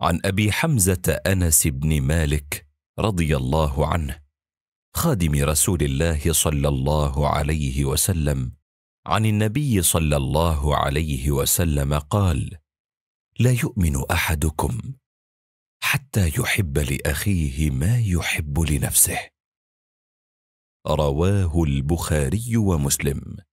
عن ابي حمزه انس بن مالك رضي الله عنه خادم رسول الله صلى الله عليه وسلم عن النبي صلى الله عليه وسلم قال لا يؤمن احدكم حتى يحب لاخيه ما يحب لنفسه رواه البخاري ومسلم